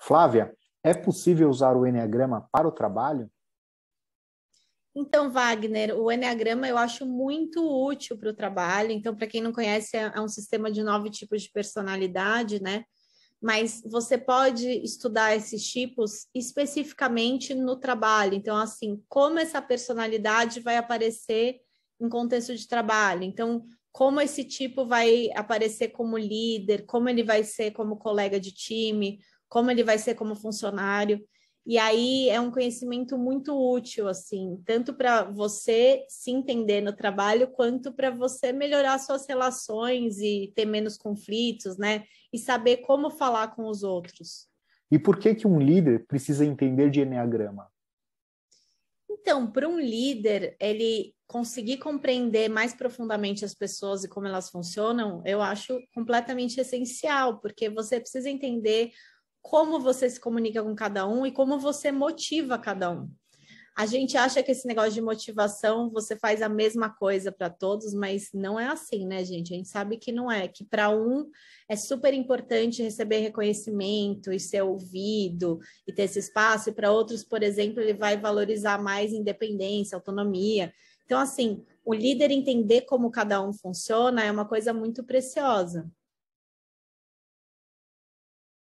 Flávia, é possível usar o Enneagrama para o trabalho? Então, Wagner, o Enneagrama eu acho muito útil para o trabalho. Então, para quem não conhece, é, é um sistema de nove tipos de personalidade, né? Mas você pode estudar esses tipos especificamente no trabalho. Então, assim, como essa personalidade vai aparecer em contexto de trabalho? Então, como esse tipo vai aparecer como líder, como ele vai ser como colega de time, como ele vai ser como funcionário. E aí é um conhecimento muito útil, assim, tanto para você se entender no trabalho, quanto para você melhorar suas relações e ter menos conflitos, né? E saber como falar com os outros. E por que, que um líder precisa entender de Enneagrama? Então, para um líder, ele conseguir compreender mais profundamente as pessoas e como elas funcionam, eu acho completamente essencial, porque você precisa entender como você se comunica com cada um e como você motiva cada um. A gente acha que esse negócio de motivação você faz a mesma coisa para todos, mas não é assim, né, gente? A gente sabe que não é, que para um é super importante receber reconhecimento e ser ouvido e ter esse espaço, e para outros, por exemplo, ele vai valorizar mais independência, autonomia. Então, assim, o líder entender como cada um funciona é uma coisa muito preciosa.